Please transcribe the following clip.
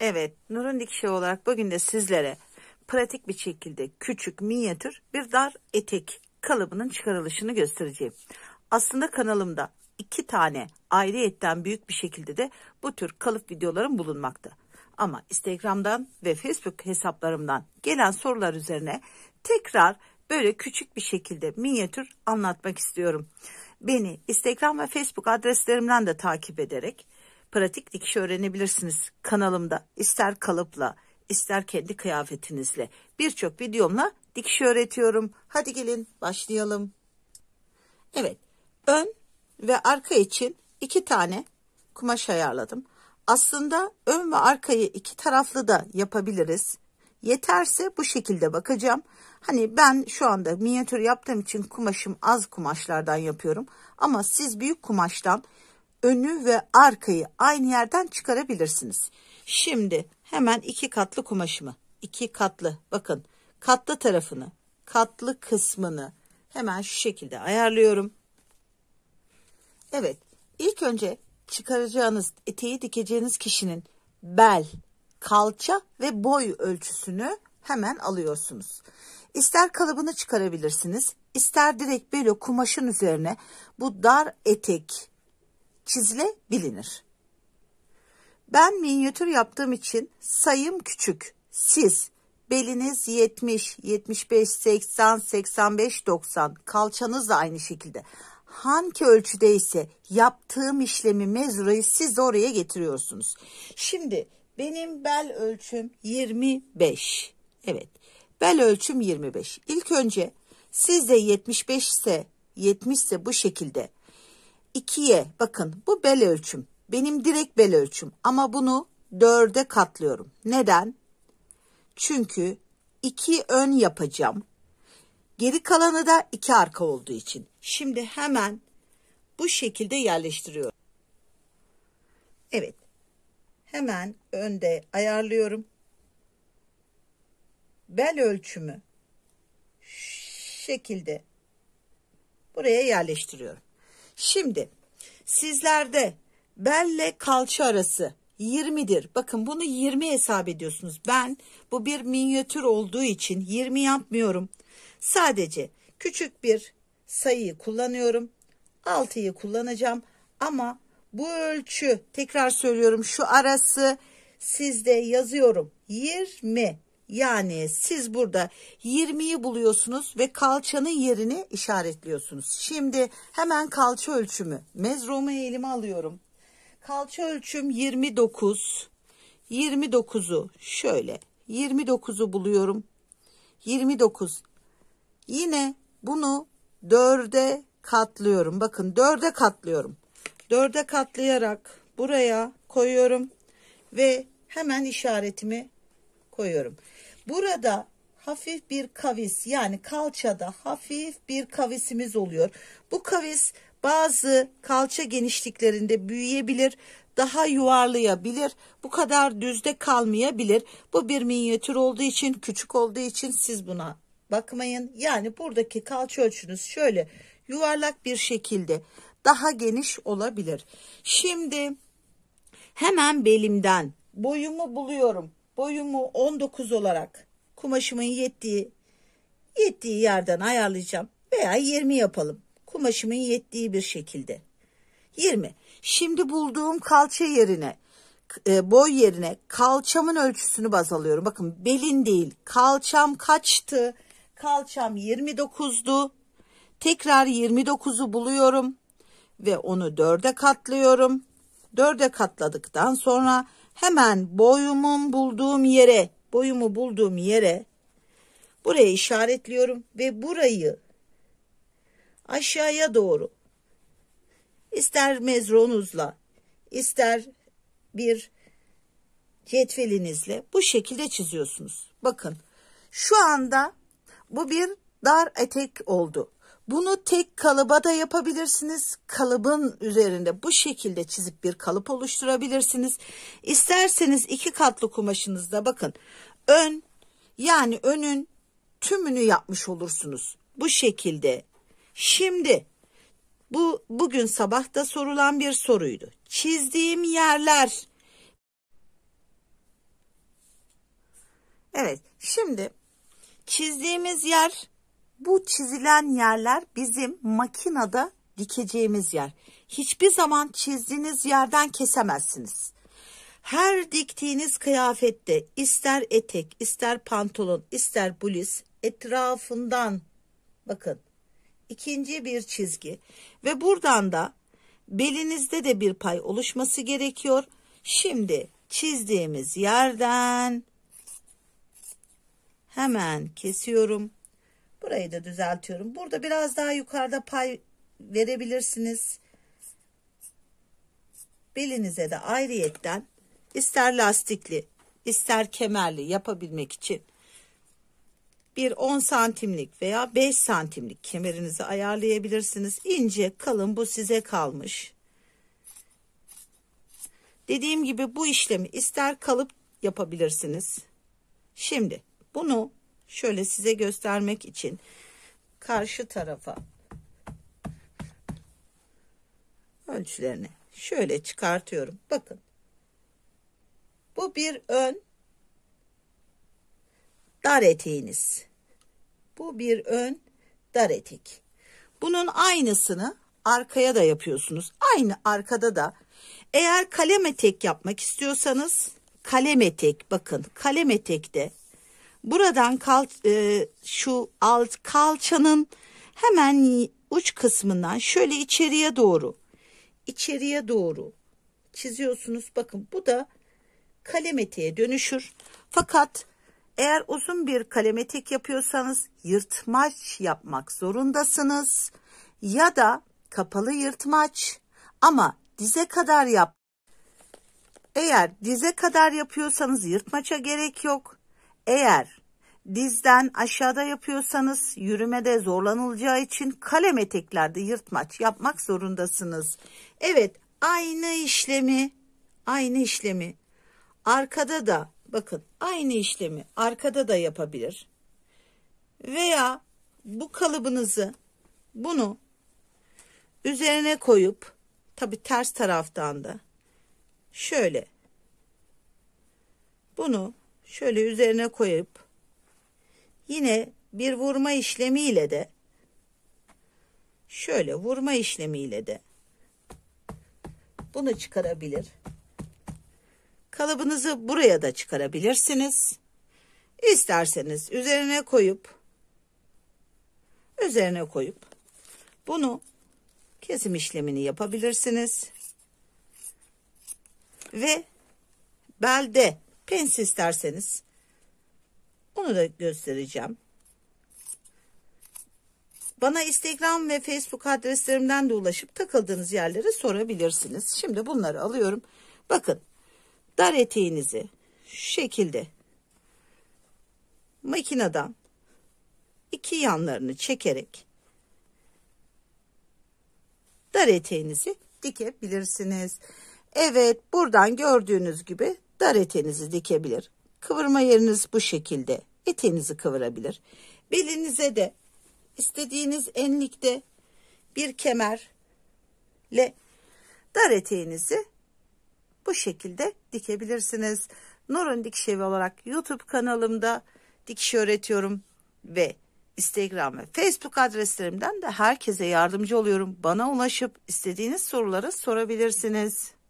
Evet, Nur'un dikişi olarak bugün de sizlere pratik bir şekilde küçük, minyatür bir dar etek kalıbının çıkarılışını göstereceğim. Aslında kanalımda iki tane ayrıyetten büyük bir şekilde de bu tür kalıp videolarım bulunmakta. Ama Instagram'dan ve Facebook hesaplarımdan gelen sorular üzerine tekrar böyle küçük bir şekilde minyatür anlatmak istiyorum. Beni Instagram ve Facebook adreslerimden de takip ederek pratik dikiş öğrenebilirsiniz kanalımda. İster kalıpla, ister kendi kıyafetinizle. Birçok videomla dikiş öğretiyorum. Hadi gelin başlayalım. Evet, ön ve arka için iki tane kumaş ayarladım. Aslında ön ve arkayı iki taraflı da yapabiliriz. Yeterse bu şekilde bakacağım. Hani ben şu anda minyatür yaptığım için kumaşım az kumaşlardan yapıyorum. Ama siz büyük kumaştan önü ve arkayı aynı yerden çıkarabilirsiniz. Şimdi hemen iki katlı kumaşımı, iki katlı bakın katlı tarafını, katlı kısmını hemen şu şekilde ayarlıyorum. Evet ilk önce çıkaracağınız eteği dikeceğiniz kişinin bel, kalça ve boy ölçüsünü hemen alıyorsunuz. İster kalıbını çıkarabilirsiniz, ister direkt böyle kumaşın üzerine bu dar etek çizile bilinir. Ben minyatür yaptığım için sayım küçük. Siz beliniz 70, 75, 80, 85, 90 kalçanız da aynı şekilde. Hangi ölçüdeyse yaptığım işlemi mezurayı siz oraya getiriyorsunuz. Şimdi benim bel ölçüm 25. Evet bel ölçüm 25. İlk önce sizde 75 ise 70 ise bu şekilde 2'ye bakın bu bel ölçüm. Benim direkt bel ölçüm ama bunu 4'e katlıyorum. Neden? Çünkü 2 ön yapacağım. Geri kalanı da 2 arka olduğu için. Şimdi hemen bu şekilde yerleştiriyorum. Evet. Hemen önde ayarlıyorum. Bel ölçümü şekilde buraya yerleştiriyorum. Şimdi sizlerde belle kalça arası 20'dir. Bakın bunu 20 hesap ediyorsunuz. Ben bu bir minyatür olduğu için 20 yapmıyorum. Sadece küçük bir sayıyı kullanıyorum. 6'yı kullanacağım ama bu ölçü tekrar söylüyorum şu arası sizde yazıyorum 20. Yani siz burada 20'yi buluyorsunuz ve kalçanın yerini işaretliyorsunuz. Şimdi hemen kalça ölçümü. Mezromu elime alıyorum. Kalça ölçüm 29. 29'u şöyle 29'u buluyorum. 29. Yine bunu 4'e katlıyorum. Bakın 4'e katlıyorum. 4'e katlayarak buraya koyuyorum ve hemen işaretimi koyuyorum. Burada hafif bir kavis yani kalçada hafif bir kavisimiz oluyor. Bu kavis bazı kalça genişliklerinde büyüyebilir, daha yuvarlayabilir. Bu kadar düzde kalmayabilir. Bu bir minyatür olduğu için, küçük olduğu için siz buna bakmayın. Yani buradaki kalça ölçünüz şöyle yuvarlak bir şekilde daha geniş olabilir. Şimdi hemen belimden boyumu buluyorum boyumu 19 olarak kumaşımın yettiği yettiği yerden ayarlayacağım veya 20 yapalım. Kumaşımın yettiği bir şekilde. 20. Şimdi bulduğum kalça yerine e, boy yerine kalçamın ölçüsünü baz alıyorum. Bakın belin değil kalçam kaçtı? Kalçam 29'du. Tekrar 29'u buluyorum ve onu 4'e katlıyorum. 4'e katladıktan sonra hemen boyumun bulduğum yere, boyumu bulduğum yere buraya işaretliyorum ve burayı aşağıya doğru ister mezronuzla ister bir cetvelinizle bu şekilde çiziyorsunuz. Bakın şu anda bu bir dar etek oldu. Bunu tek kalıba da yapabilirsiniz. Kalıbın üzerinde bu şekilde çizip bir kalıp oluşturabilirsiniz. İsterseniz iki katlı kumaşınızda bakın ön yani önün tümünü yapmış olursunuz. Bu şekilde. Şimdi bu bugün sabah da sorulan bir soruydu. Çizdiğim yerler. Evet şimdi çizdiğimiz yer bu çizilen yerler bizim makinede dikeceğimiz yer. Hiçbir zaman çizdiğiniz yerden kesemezsiniz. Her diktiğiniz kıyafette ister etek, ister pantolon, ister bluz etrafından bakın ikinci bir çizgi ve buradan da belinizde de bir pay oluşması gerekiyor. Şimdi çizdiğimiz yerden hemen kesiyorum. Burayı da düzeltiyorum. Burada biraz daha yukarıda pay verebilirsiniz. Belinize de ayrıyetten ister lastikli ister kemerli yapabilmek için bir 10 santimlik veya 5 santimlik kemerinizi ayarlayabilirsiniz. İnce kalın bu size kalmış. Dediğim gibi bu işlemi ister kalıp yapabilirsiniz. Şimdi bunu Şöyle size göstermek için karşı tarafa ölçülerini şöyle çıkartıyorum. Bakın. Bu bir ön dar eteğiniz. Bu bir ön dar etek. Bunun aynısını arkaya da yapıyorsunuz. Aynı arkada da eğer kalem etek yapmak istiyorsanız kalem etek bakın kalem etekte Buradan kal, e, şu alt kalçanın hemen uç kısmından şöyle içeriye doğru içeriye doğru çiziyorsunuz. Bakın bu da kalem eteğe dönüşür. Fakat eğer uzun bir kalem etek yapıyorsanız yırtmaç yapmak zorundasınız. Ya da kapalı yırtmaç ama dize kadar yap. Eğer dize kadar yapıyorsanız yırtmaça gerek yok. Eğer dizden aşağıda yapıyorsanız yürümede zorlanılacağı için kalem eteklerde yırtmaç yapmak zorundasınız. Evet aynı işlemi aynı işlemi arkada da bakın aynı işlemi arkada da yapabilir. Veya bu kalıbınızı bunu üzerine koyup tabi ters taraftan da şöyle bunu şöyle üzerine koyup yine bir vurma işlemiyle de şöyle vurma işlemiyle de bunu çıkarabilir. Kalıbınızı buraya da çıkarabilirsiniz. İsterseniz üzerine koyup üzerine koyup bunu kesim işlemini yapabilirsiniz. Ve belde Pens isterseniz onu da göstereceğim. Bana Instagram ve Facebook adreslerimden de ulaşıp takıldığınız yerlere sorabilirsiniz. Şimdi bunları alıyorum. Bakın dar eteğinizi şu şekilde makineden iki yanlarını çekerek dar eteğinizi dikebilirsiniz. Evet buradan gördüğünüz gibi dar etenizi dikebilir. Kıvırma yeriniz bu şekilde. Eteğinizi kıvırabilir. Belinize de istediğiniz enlikte bir kemerle dar eteğinizi bu şekilde dikebilirsiniz. Nur'un Dikiş Evi olarak YouTube kanalımda dikiş öğretiyorum ve Instagram ve Facebook adreslerimden de herkese yardımcı oluyorum. Bana ulaşıp istediğiniz soruları sorabilirsiniz.